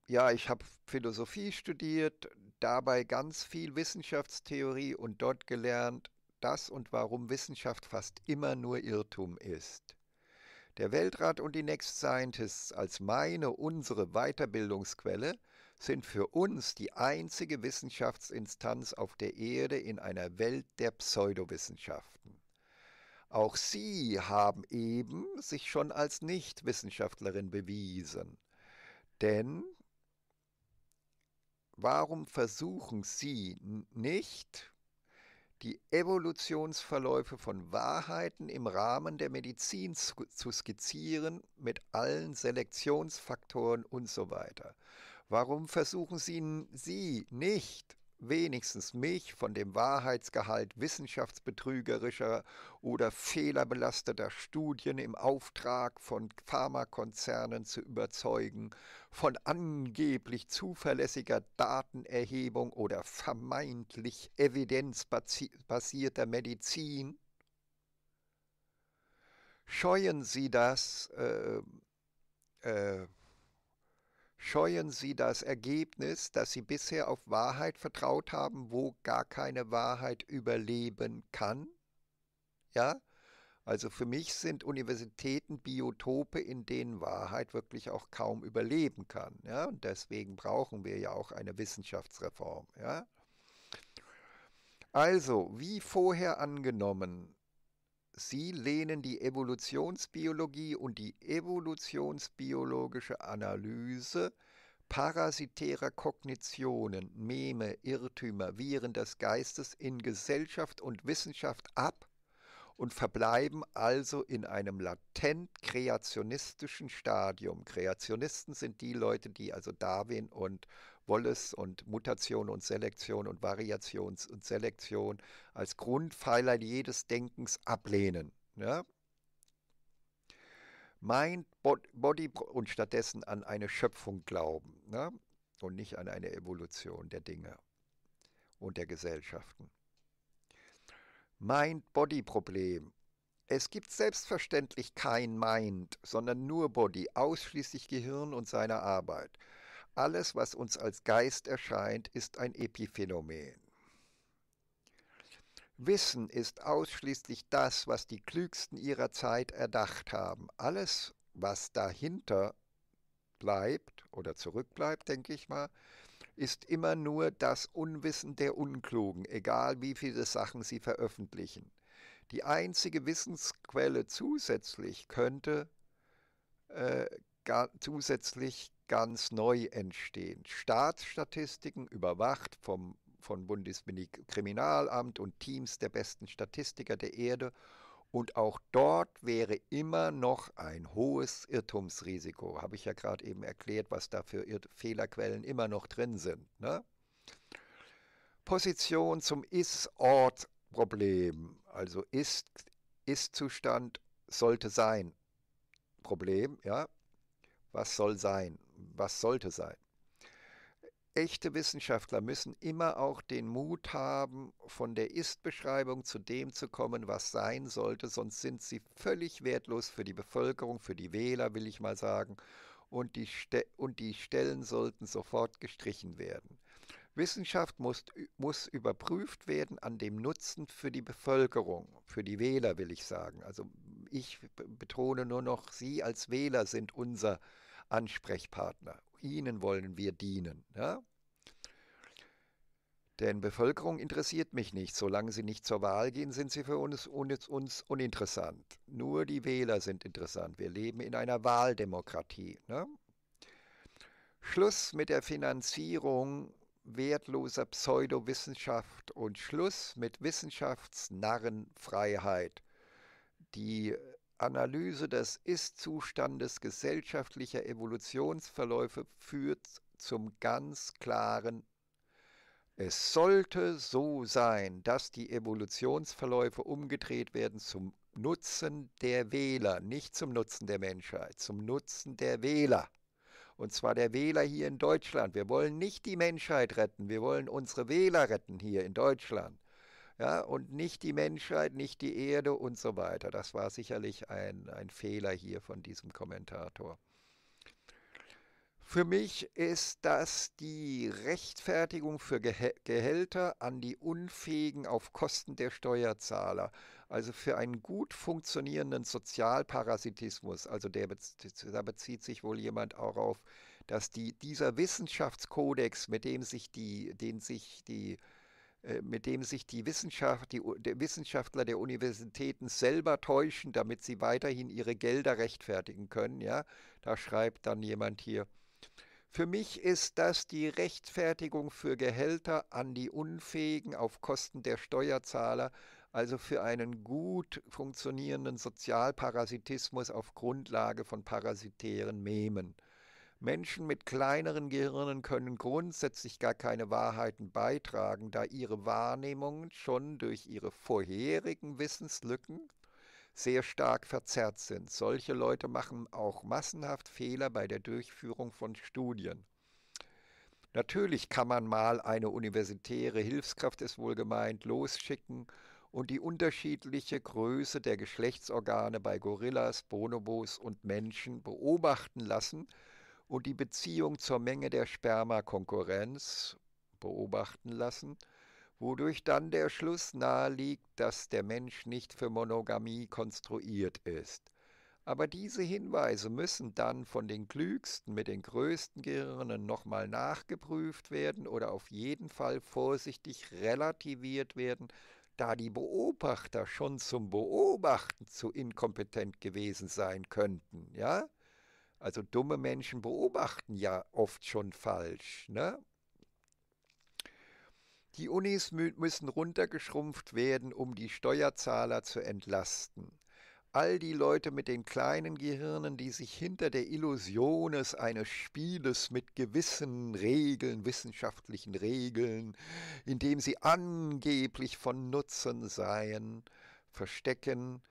ja, ich habe Philosophie studiert, dabei ganz viel Wissenschaftstheorie und dort gelernt, dass und warum Wissenschaft fast immer nur Irrtum ist. Der Weltrat und die Next Scientists als meine, unsere Weiterbildungsquelle sind für uns die einzige Wissenschaftsinstanz auf der Erde in einer Welt der Pseudowissenschaften. Auch sie haben eben sich schon als Nichtwissenschaftlerin bewiesen. Denn warum versuchen sie nicht, die Evolutionsverläufe von Wahrheiten im Rahmen der Medizin zu skizzieren mit allen Selektionsfaktoren und so weiter? Warum versuchen sie, sie nicht wenigstens mich von dem Wahrheitsgehalt wissenschaftsbetrügerischer oder fehlerbelasteter Studien im Auftrag von Pharmakonzernen zu überzeugen, von angeblich zuverlässiger Datenerhebung oder vermeintlich evidenzbasierter Medizin? Scheuen Sie das, äh, äh, scheuen sie das Ergebnis, dass sie bisher auf Wahrheit vertraut haben, wo gar keine Wahrheit überleben kann? Ja? Also für mich sind Universitäten Biotope, in denen Wahrheit wirklich auch kaum überleben kann. Ja? Und deswegen brauchen wir ja auch eine Wissenschaftsreform. Ja? Also, wie vorher angenommen, Sie lehnen die Evolutionsbiologie und die evolutionsbiologische Analyse parasitärer Kognitionen, Meme, Irrtümer, Viren des Geistes in Gesellschaft und Wissenschaft ab und verbleiben also in einem latent kreationistischen Stadium. Kreationisten sind die Leute, die also Darwin und Wallace und Mutation und Selektion und Variation und Selektion als Grundpfeiler jedes Denkens ablehnen. Ja? Mind, Body und stattdessen an eine Schöpfung glauben ja? und nicht an eine Evolution der Dinge und der Gesellschaften. Mind-Body-Problem es gibt selbstverständlich kein Mind, sondern nur Body, ausschließlich Gehirn und seine Arbeit. Alles, was uns als Geist erscheint, ist ein Epiphänomen. Wissen ist ausschließlich das, was die Klügsten ihrer Zeit erdacht haben. Alles, was dahinter bleibt oder zurückbleibt, denke ich mal, ist immer nur das Unwissen der Unklugen, egal wie viele Sachen sie veröffentlichen. Die einzige Wissensquelle zusätzlich könnte äh, gar, zusätzlich ganz neu entstehen. Staatsstatistiken überwacht vom von Bundeskriminalamt und Teams der besten Statistiker der Erde. Und auch dort wäre immer noch ein hohes Irrtumsrisiko. Habe ich ja gerade eben erklärt, was da für Irrt Fehlerquellen immer noch drin sind. Ne? Position zum Ist-Ort-Problem, also Ist-Zustand ist sollte sein. Problem, ja. Was soll sein? was sollte sein. Echte Wissenschaftler müssen immer auch den Mut haben, von der Ist-Beschreibung zu dem zu kommen, was sein sollte, sonst sind sie völlig wertlos für die Bevölkerung, für die Wähler, will ich mal sagen, und die, Ste und die Stellen sollten sofort gestrichen werden. Wissenschaft muss, muss überprüft werden an dem Nutzen für die Bevölkerung, für die Wähler will ich sagen. Also ich betone nur noch, Sie als Wähler sind unser äh, Ansprechpartner. Ihnen wollen wir dienen. Ja? Denn Bevölkerung interessiert mich nicht. Solange sie nicht zur Wahl gehen, sind sie für uns, uns, uns uninteressant. Nur die Wähler sind interessant. Wir leben in einer Wahldemokratie. Ne? Schluss mit der Finanzierung wertloser Pseudowissenschaft und Schluss mit Wissenschaftsnarrenfreiheit, die Analyse des Ist-Zustandes gesellschaftlicher Evolutionsverläufe führt zum ganz klaren es sollte so sein, dass die Evolutionsverläufe umgedreht werden zum Nutzen der Wähler, nicht zum Nutzen der Menschheit, zum Nutzen der Wähler. Und zwar der Wähler hier in Deutschland. Wir wollen nicht die Menschheit retten, wir wollen unsere Wähler retten hier in Deutschland ja, und nicht die Menschheit, nicht die Erde und so weiter. Das war sicherlich ein, ein Fehler hier von diesem Kommentator. Für mich ist das die Rechtfertigung für Gehälter an die Unfähigen auf Kosten der Steuerzahler, also für einen gut funktionierenden Sozialparasitismus. Also der da bezieht sich wohl jemand auch auf, dass die, dieser Wissenschaftskodex, mit dem sich die, den sich die äh, mit dem sich die, Wissenschaft, die, die Wissenschaftler der Universitäten selber täuschen, damit sie weiterhin ihre Gelder rechtfertigen können. Ja, da schreibt dann jemand hier. Für mich ist das die Rechtfertigung für Gehälter an die Unfähigen auf Kosten der Steuerzahler, also für einen gut funktionierenden Sozialparasitismus auf Grundlage von parasitären Memen. Menschen mit kleineren Gehirnen können grundsätzlich gar keine Wahrheiten beitragen, da ihre Wahrnehmungen schon durch ihre vorherigen Wissenslücken sehr stark verzerrt sind. Solche Leute machen auch massenhaft Fehler bei der Durchführung von Studien. Natürlich kann man mal eine universitäre Hilfskraft, ist wohl gemeint, losschicken und die unterschiedliche Größe der Geschlechtsorgane bei Gorillas, Bonobos und Menschen beobachten lassen und die Beziehung zur Menge der Spermakonkurrenz beobachten lassen, wodurch dann der Schluss naheliegt, dass der Mensch nicht für Monogamie konstruiert ist. Aber diese Hinweise müssen dann von den Klügsten mit den größten Gehirnen nochmal nachgeprüft werden oder auf jeden Fall vorsichtig relativiert werden, da die Beobachter schon zum Beobachten zu inkompetent gewesen sein könnten, ja? Also dumme Menschen beobachten ja oft schon falsch. Ne? Die Unis müssen runtergeschrumpft werden, um die Steuerzahler zu entlasten. All die Leute mit den kleinen Gehirnen, die sich hinter der Illusion eines Spieles mit gewissen Regeln, wissenschaftlichen Regeln, in dem sie angeblich von Nutzen seien, verstecken,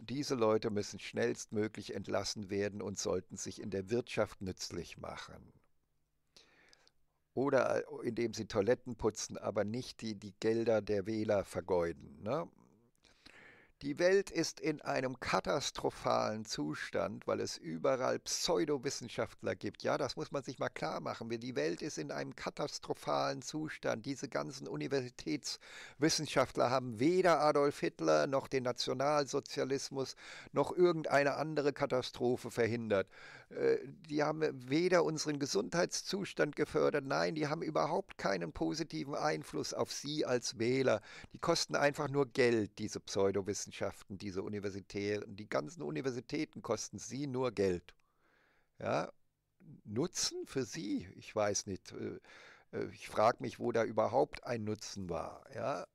diese Leute müssen schnellstmöglich entlassen werden und sollten sich in der Wirtschaft nützlich machen. Oder äh, indem sie Toiletten putzen, aber nicht die, die Gelder der Wähler vergeuden. Ne? Die Welt ist in einem katastrophalen Zustand, weil es überall Pseudowissenschaftler gibt. Ja, das muss man sich mal klar machen. Die Welt ist in einem katastrophalen Zustand. Diese ganzen Universitätswissenschaftler haben weder Adolf Hitler noch den Nationalsozialismus noch irgendeine andere Katastrophe verhindert. Äh, die haben weder unseren Gesundheitszustand gefördert, nein, die haben überhaupt keinen positiven Einfluss auf Sie als Wähler. Die kosten einfach nur Geld, diese Pseudowissenschaften, diese Universitären. Die ganzen Universitäten kosten Sie nur Geld. Ja, Nutzen für Sie? Ich weiß nicht. Äh, äh, ich frage mich, wo da überhaupt ein Nutzen war. Ja,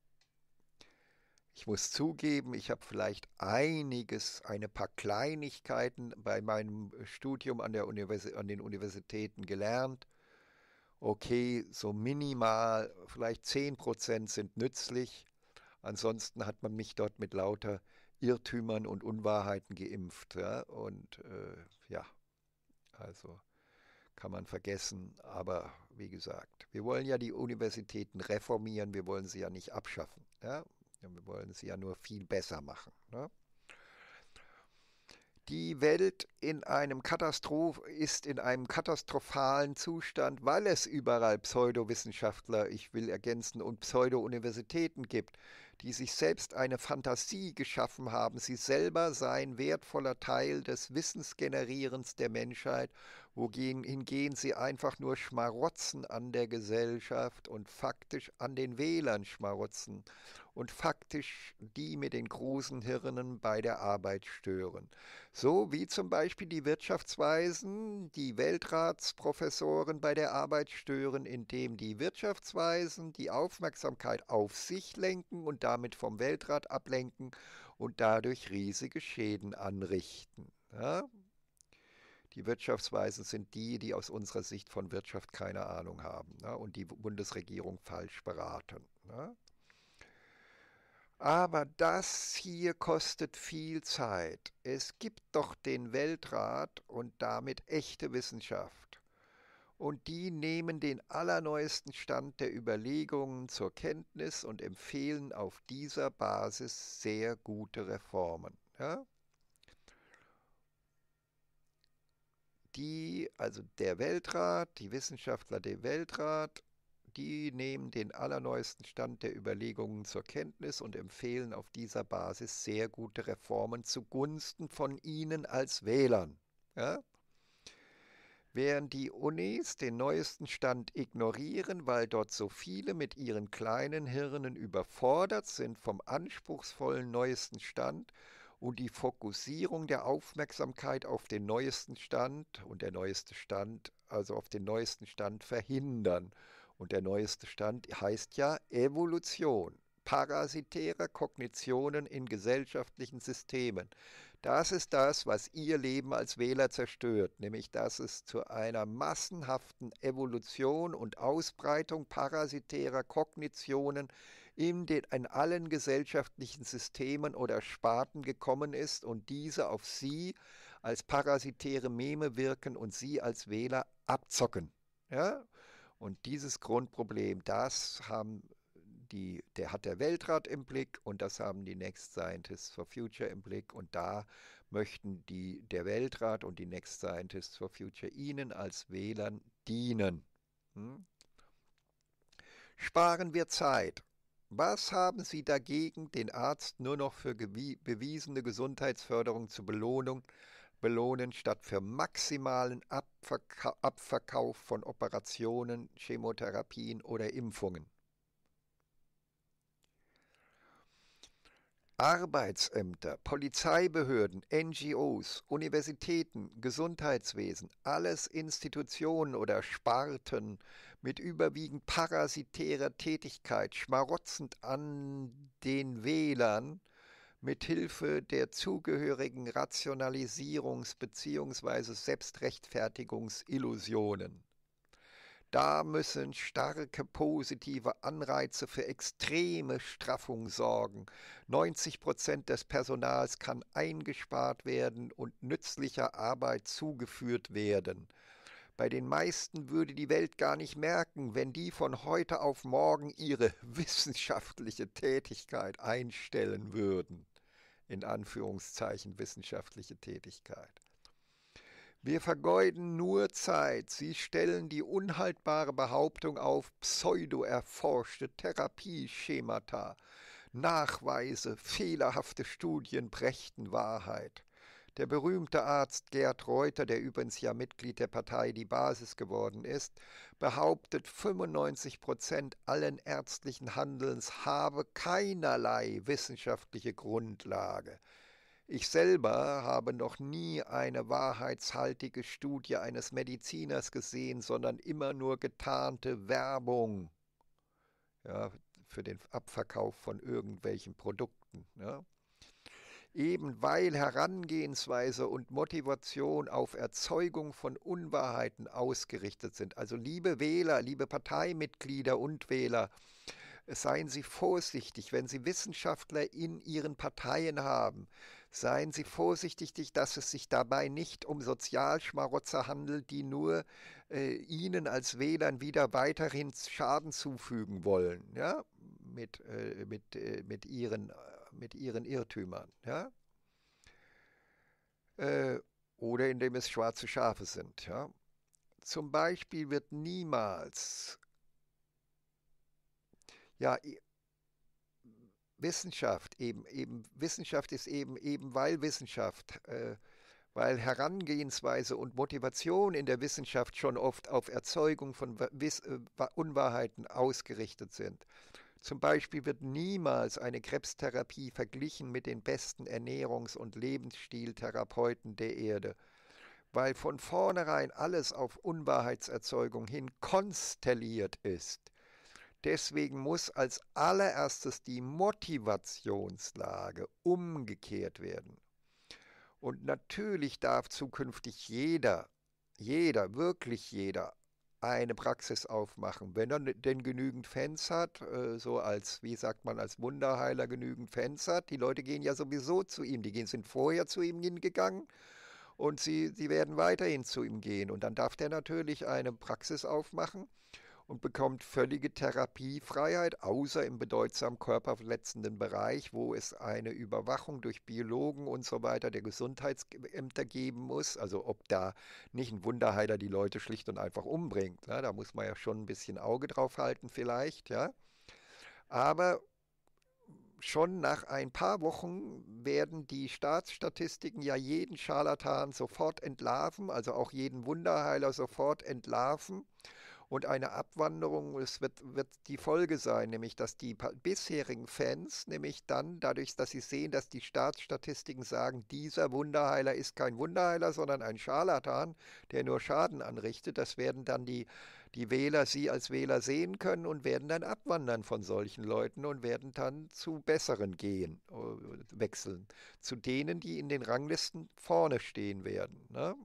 ich muss zugeben, ich habe vielleicht einiges, eine paar Kleinigkeiten bei meinem äh, Studium an, der Universi an den Universitäten gelernt. Okay, so minimal, vielleicht 10% sind nützlich. Ansonsten hat man mich dort mit lauter Irrtümern und Unwahrheiten geimpft. Ja? Und äh, ja, also kann man vergessen. Aber wie gesagt, wir wollen ja die Universitäten reformieren, wir wollen sie ja nicht abschaffen. Ja? Wir wollen es ja nur viel besser machen. Ne? Die Welt in einem Katastroph ist in einem katastrophalen Zustand, weil es überall Pseudowissenschaftler, ich will ergänzen, und Pseudo-Universitäten gibt, die sich selbst eine Fantasie geschaffen haben, sie selber seien wertvoller Teil des Wissensgenerierens der Menschheit, wogegen sie einfach nur schmarotzen an der Gesellschaft und faktisch an den Wählern schmarotzen und faktisch die mit den großen Hirnen bei der Arbeit stören. So wie zum Beispiel die Wirtschaftsweisen die Weltratsprofessoren bei der Arbeit stören, indem die Wirtschaftsweisen die Aufmerksamkeit auf sich lenken und damit vom Weltrat ablenken und dadurch riesige Schäden anrichten. Ja? Die Wirtschaftsweisen sind die, die aus unserer Sicht von Wirtschaft keine Ahnung haben ne, und die Bundesregierung falsch beraten. Ne? Aber das hier kostet viel Zeit. Es gibt doch den Weltrat und damit echte Wissenschaft. Und die nehmen den allerneuesten Stand der Überlegungen zur Kenntnis und empfehlen auf dieser Basis sehr gute Reformen. Ja? Die, also der Weltrat, die Wissenschaftler der Weltrat die nehmen den allerneuesten Stand der Überlegungen zur Kenntnis und empfehlen auf dieser Basis sehr gute Reformen zugunsten von Ihnen als Wählern. Ja? Während die Unis den neuesten Stand ignorieren, weil dort so viele mit ihren kleinen Hirnen überfordert sind vom anspruchsvollen neuesten Stand und die Fokussierung der Aufmerksamkeit auf den neuesten Stand und der neueste Stand, also auf den neuesten Stand verhindern und der neueste Stand heißt ja Evolution. Parasitäre Kognitionen in gesellschaftlichen Systemen. Das ist das, was ihr Leben als Wähler zerstört, nämlich dass es zu einer massenhaften Evolution und Ausbreitung parasitärer Kognitionen in, den, in allen gesellschaftlichen Systemen oder Sparten gekommen ist und diese auf sie als parasitäre Meme wirken und sie als Wähler abzocken. Ja? Und dieses Grundproblem, das haben die, der hat der Weltrat im Blick und das haben die Next Scientists for Future im Blick. Und da möchten die, der Weltrat und die Next Scientists for Future Ihnen als Wählern dienen. Hm? Sparen wir Zeit. Was haben Sie dagegen, den Arzt nur noch für bewiesene Gesundheitsförderung zur Belohnung belohnen, statt für maximalen Abverka Abverkauf von Operationen, Chemotherapien oder Impfungen. Arbeitsämter, Polizeibehörden, NGOs, Universitäten, Gesundheitswesen, alles Institutionen oder Sparten mit überwiegend parasitärer Tätigkeit schmarotzend an den Wählern mithilfe der zugehörigen Rationalisierungs- bzw. Selbstrechtfertigungsillusionen. Da müssen starke positive Anreize für extreme Straffung sorgen. 90 Prozent des Personals kann eingespart werden und nützlicher Arbeit zugeführt werden. Bei den meisten würde die Welt gar nicht merken, wenn die von heute auf morgen ihre wissenschaftliche Tätigkeit einstellen würden in Anführungszeichen wissenschaftliche Tätigkeit. Wir vergeuden nur Zeit. Sie stellen die unhaltbare Behauptung auf, pseudoerforschte Therapieschemata, Nachweise, fehlerhafte Studien brächten Wahrheit. Der berühmte Arzt Gerd Reuter, der übrigens ja Mitglied der Partei Die Basis geworden ist, behauptet, 95 Prozent allen ärztlichen Handelns habe keinerlei wissenschaftliche Grundlage. Ich selber habe noch nie eine wahrheitshaltige Studie eines Mediziners gesehen, sondern immer nur getarnte Werbung ja, für den Abverkauf von irgendwelchen Produkten. Ja eben weil Herangehensweise und Motivation auf Erzeugung von Unwahrheiten ausgerichtet sind. Also liebe Wähler, liebe Parteimitglieder und Wähler, seien Sie vorsichtig, wenn Sie Wissenschaftler in Ihren Parteien haben, seien Sie vorsichtig, dass es sich dabei nicht um Sozialschmarotzer handelt, die nur äh, Ihnen als Wählern wieder weiterhin Schaden zufügen wollen, ja, mit, äh, mit, äh, mit Ihren mit ihren Irrtümern. Ja? Äh, oder indem es schwarze Schafe sind. Ja? Zum Beispiel wird niemals ja, Wissenschaft eben, eben, Wissenschaft ist eben, eben weil Wissenschaft, äh, weil Herangehensweise und Motivation in der Wissenschaft schon oft auf Erzeugung von Wiss, äh, Unwahrheiten ausgerichtet sind zum Beispiel wird niemals eine Krebstherapie verglichen mit den besten Ernährungs- und Lebensstiltherapeuten der Erde, weil von vornherein alles auf Unwahrheitserzeugung hin konstelliert ist. Deswegen muss als allererstes die Motivationslage umgekehrt werden. Und natürlich darf zukünftig jeder, jeder, wirklich jeder, eine Praxis aufmachen. Wenn er denn genügend Fans hat, äh, so als, wie sagt man, als Wunderheiler genügend Fans hat, die Leute gehen ja sowieso zu ihm, die sind vorher zu ihm hingegangen und sie, sie werden weiterhin zu ihm gehen. Und dann darf der natürlich eine Praxis aufmachen und bekommt völlige Therapiefreiheit, außer im bedeutsam körperverletzenden Bereich, wo es eine Überwachung durch Biologen und so weiter der Gesundheitsämter geben muss. Also ob da nicht ein Wunderheiler die Leute schlicht und einfach umbringt. Ne? Da muss man ja schon ein bisschen Auge drauf halten vielleicht. Ja? Aber schon nach ein paar Wochen werden die Staatsstatistiken ja jeden Scharlatan sofort entlarven, also auch jeden Wunderheiler sofort entlarven. Und eine Abwanderung, es wird, wird die Folge sein, nämlich dass die bisherigen Fans, nämlich dann dadurch, dass sie sehen, dass die Staatsstatistiken sagen, dieser Wunderheiler ist kein Wunderheiler, sondern ein Scharlatan, der nur Schaden anrichtet, das werden dann die, die Wähler, sie als Wähler sehen können und werden dann abwandern von solchen Leuten und werden dann zu besseren gehen, äh, wechseln, zu denen, die in den Ranglisten vorne stehen werden. Ne?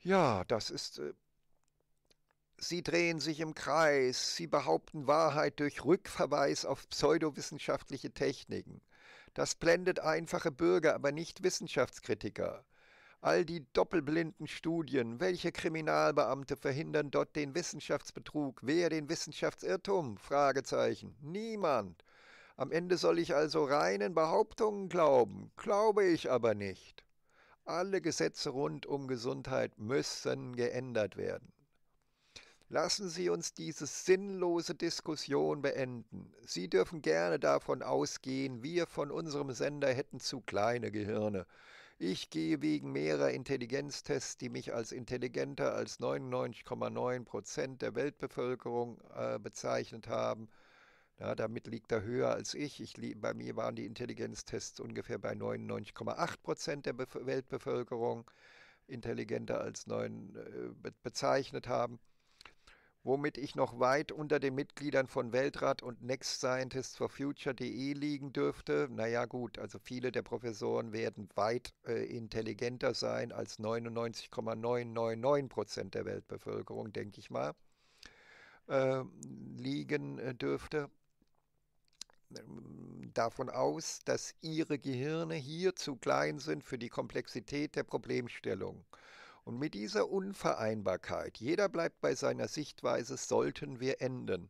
Ja, das ist äh, Sie drehen sich im Kreis, Sie behaupten Wahrheit durch Rückverweis auf pseudowissenschaftliche Techniken. Das blendet einfache Bürger, aber nicht Wissenschaftskritiker. All die doppelblinden Studien, welche Kriminalbeamte verhindern dort den Wissenschaftsbetrug, wer den Wissenschaftsirrtum? Fragezeichen. Niemand. Am Ende soll ich also reinen Behauptungen glauben, glaube ich aber nicht. Alle Gesetze rund um Gesundheit müssen geändert werden. Lassen Sie uns diese sinnlose Diskussion beenden. Sie dürfen gerne davon ausgehen, wir von unserem Sender hätten zu kleine Gehirne. Ich gehe wegen mehrerer Intelligenztests, die mich als intelligenter als 99,9 Prozent der Weltbevölkerung äh, bezeichnet haben. Ja, damit liegt er höher als ich. ich. Bei mir waren die Intelligenztests ungefähr bei 99,8 Prozent der Be Weltbevölkerung intelligenter als 9 äh, be bezeichnet haben womit ich noch weit unter den Mitgliedern von Weltrat und Next Scientists for Future.de liegen dürfte. Naja gut, also viele der Professoren werden weit äh, intelligenter sein als 99,999 Prozent der Weltbevölkerung, denke ich mal, äh, liegen äh, dürfte. Davon aus, dass ihre Gehirne hier zu klein sind für die Komplexität der Problemstellung. Und mit dieser Unvereinbarkeit, jeder bleibt bei seiner Sichtweise, sollten wir enden.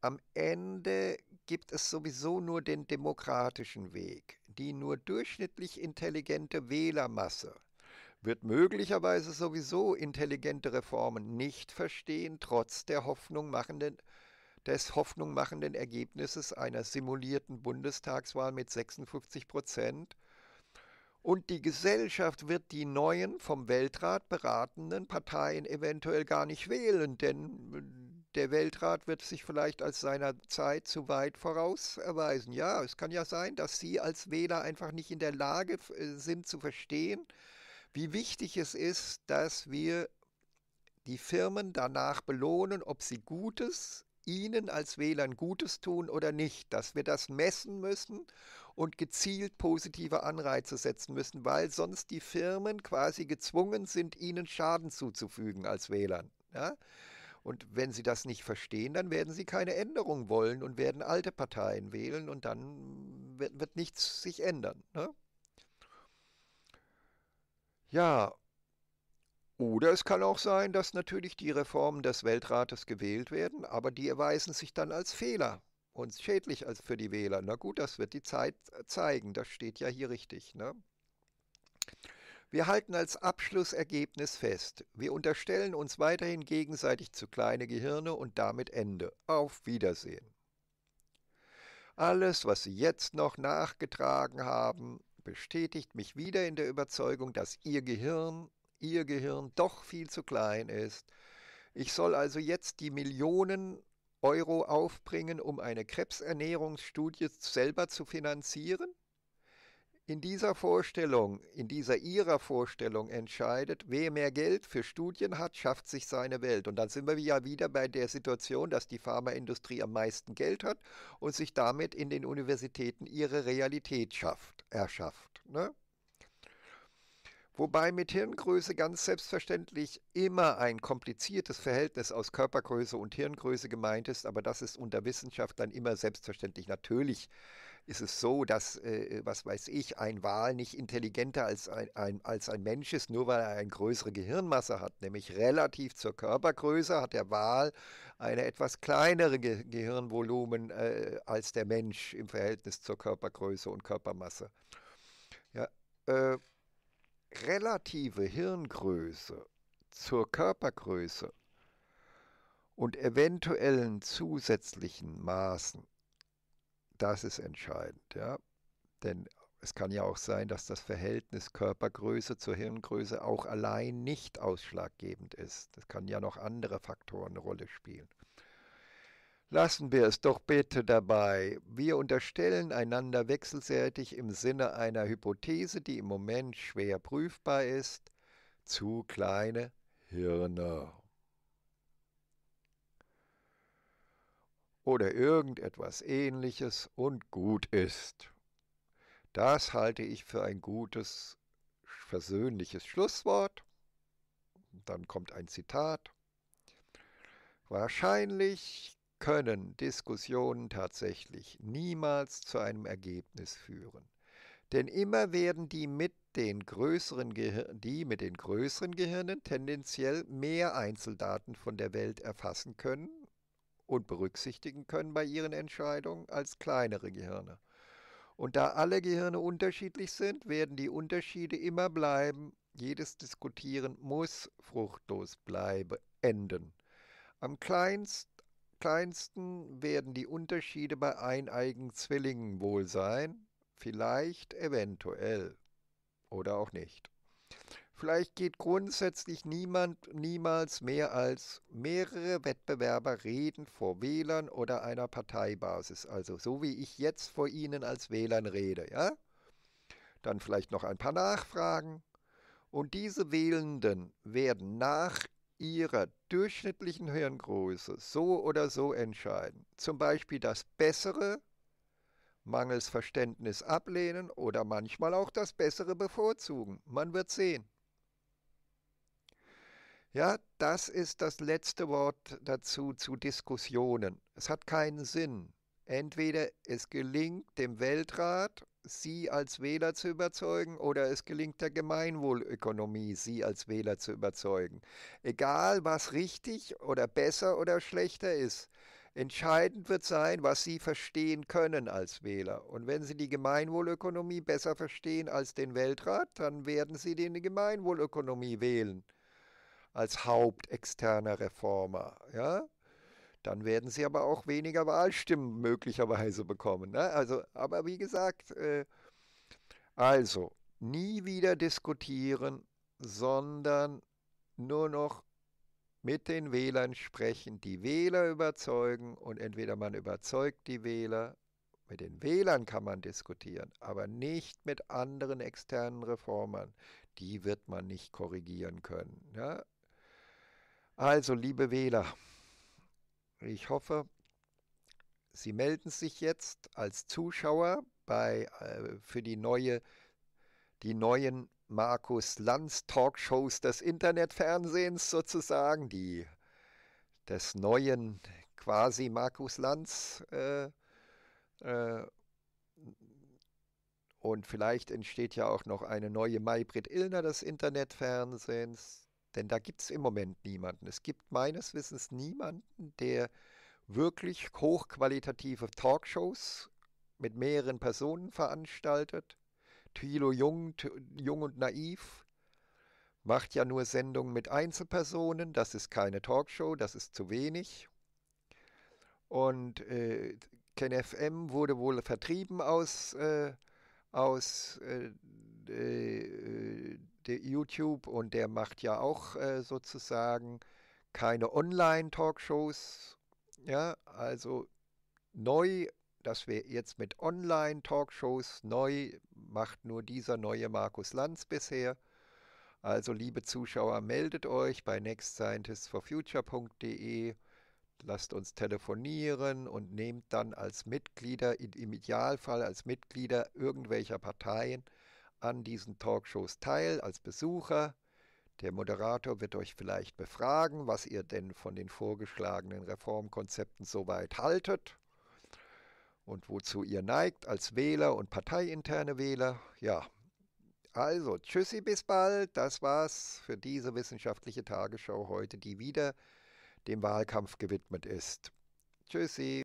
Am Ende gibt es sowieso nur den demokratischen Weg. Die nur durchschnittlich intelligente Wählermasse wird möglicherweise sowieso intelligente Reformen nicht verstehen, trotz der Hoffnung machenden, des hoffnungmachenden Ergebnisses einer simulierten Bundestagswahl mit 56 Prozent und die Gesellschaft wird die neuen vom Weltrat beratenden Parteien eventuell gar nicht wählen, denn äh, der Weltrat wird sich vielleicht als seiner Zeit zu weit voraus erweisen. Ja, es kann ja sein, dass Sie als Wähler einfach nicht in der Lage äh, sind zu verstehen, wie wichtig es ist, dass wir die Firmen danach belohnen, ob sie Gutes Ihnen als Wählern Gutes tun oder nicht, dass wir das messen müssen und gezielt positive Anreize setzen müssen, weil sonst die Firmen quasi gezwungen sind, Ihnen Schaden zuzufügen als Wählern. Ja? Und wenn Sie das nicht verstehen, dann werden Sie keine Änderung wollen und werden alte Parteien wählen und dann wird, wird nichts sich ändern. Ne? Ja, oder es kann auch sein, dass natürlich die Reformen des Weltrates gewählt werden, aber die erweisen sich dann als Fehler und schädlich als für die Wähler. Na gut, das wird die Zeit äh, zeigen, das steht ja hier richtig. Ne? Wir halten als Abschlussergebnis fest, wir unterstellen uns weiterhin gegenseitig zu kleine Gehirne und damit Ende. Auf Wiedersehen. Alles, was Sie jetzt noch nachgetragen haben, bestätigt mich wieder in der Überzeugung, dass Ihr Gehirn ihr Gehirn doch viel zu klein ist. Ich soll also jetzt die Millionen Euro aufbringen, um eine Krebsernährungsstudie selber zu finanzieren? In dieser Vorstellung, in dieser ihrer Vorstellung entscheidet, wer mehr Geld für Studien hat, schafft sich seine Welt. Und dann sind wir ja wieder bei der Situation, dass die Pharmaindustrie am meisten Geld hat und sich damit in den Universitäten ihre Realität schafft, erschafft. Ne? Wobei mit Hirngröße ganz selbstverständlich immer ein kompliziertes Verhältnis aus Körpergröße und Hirngröße gemeint ist, aber das ist unter Wissenschaftlern immer selbstverständlich. Natürlich ist es so, dass, äh, was weiß ich, ein Wal nicht intelligenter als ein, ein, als ein Mensch ist, nur weil er eine größere Gehirnmasse hat. Nämlich relativ zur Körpergröße hat der Wal eine etwas kleinere Ge Gehirnvolumen äh, als der Mensch im Verhältnis zur Körpergröße und Körpermasse. Ja, äh, relative Hirngröße zur Körpergröße und eventuellen zusätzlichen Maßen, das ist entscheidend, ja. Denn es kann ja auch sein, dass das Verhältnis Körpergröße zur Hirngröße auch allein nicht ausschlaggebend ist. Das kann ja noch andere Faktoren eine Rolle spielen. Lassen wir es doch bitte dabei. Wir unterstellen einander wechselseitig im Sinne einer Hypothese, die im Moment schwer prüfbar ist, zu kleine Hirne. Oder irgendetwas ähnliches und gut ist. Das halte ich für ein gutes, versöhnliches Schlusswort. Dann kommt ein Zitat. Wahrscheinlich können Diskussionen tatsächlich niemals zu einem Ergebnis führen. Denn immer werden die mit den größeren die mit den größeren Gehirnen tendenziell mehr Einzeldaten von der Welt erfassen können und berücksichtigen können bei ihren Entscheidungen als kleinere Gehirne. Und da alle Gehirne unterschiedlich sind, werden die Unterschiede immer bleiben. Jedes Diskutieren muss fruchtlos bleiben, enden. Am kleinst kleinsten werden die Unterschiede bei eineigen Zwillingen wohl sein, vielleicht eventuell oder auch nicht. Vielleicht geht grundsätzlich niemand niemals mehr als mehrere Wettbewerber reden vor Wählern oder einer Parteibasis, also so wie ich jetzt vor Ihnen als Wählern rede, ja? Dann vielleicht noch ein paar Nachfragen. Und diese Wählenden werden nach ihrer durchschnittlichen Hirngröße so oder so entscheiden. Zum Beispiel das Bessere mangels Verständnis ablehnen oder manchmal auch das Bessere bevorzugen. Man wird sehen. Ja, das ist das letzte Wort dazu zu Diskussionen. Es hat keinen Sinn. Entweder es gelingt dem Weltrat Sie als Wähler zu überzeugen oder es gelingt der Gemeinwohlökonomie, Sie als Wähler zu überzeugen. Egal, was richtig oder besser oder schlechter ist, entscheidend wird sein, was Sie verstehen können als Wähler. Und wenn Sie die Gemeinwohlökonomie besser verstehen als den Weltrat, dann werden Sie den Gemeinwohlökonomie wählen als hauptexterner Reformer. Ja? Dann werden sie aber auch weniger Wahlstimmen möglicherweise bekommen. Ne? Also, aber wie gesagt, äh, also nie wieder diskutieren, sondern nur noch mit den Wählern sprechen, die Wähler überzeugen und entweder man überzeugt die Wähler, mit den Wählern kann man diskutieren, aber nicht mit anderen externen Reformern. Die wird man nicht korrigieren können. Ja? Ne? Also, liebe Wähler, ich hoffe, Sie melden sich jetzt als Zuschauer bei, äh, für die, neue, die neuen Markus Lanz Talkshows des Internetfernsehens sozusagen, die des neuen quasi Markus Lanz. Äh, äh, und vielleicht entsteht ja auch noch eine neue Maybrit Illner des Internetfernsehens. Denn da gibt es im Moment niemanden. Es gibt meines Wissens niemanden, der wirklich hochqualitative Talkshows mit mehreren Personen veranstaltet. Thilo Jung, Jung und Naiv macht ja nur Sendungen mit Einzelpersonen. Das ist keine Talkshow, das ist zu wenig. Und äh, KenFM wurde wohl vertrieben aus, äh, aus äh, äh YouTube und der macht ja auch äh, sozusagen keine Online-Talkshows. Ja, also neu, dass wir jetzt mit Online-Talkshows neu macht nur dieser neue Markus Lanz bisher. Also liebe Zuschauer, meldet euch bei nextscientistforfuture.de, lasst uns telefonieren und nehmt dann als Mitglieder, im Idealfall als Mitglieder irgendwelcher Parteien an diesen Talkshows teil als Besucher. Der Moderator wird euch vielleicht befragen, was ihr denn von den vorgeschlagenen Reformkonzepten soweit haltet und wozu ihr neigt als Wähler und parteiinterne Wähler. Ja, also tschüssi bis bald. Das war's für diese wissenschaftliche Tagesschau heute, die wieder dem Wahlkampf gewidmet ist. Tschüssi.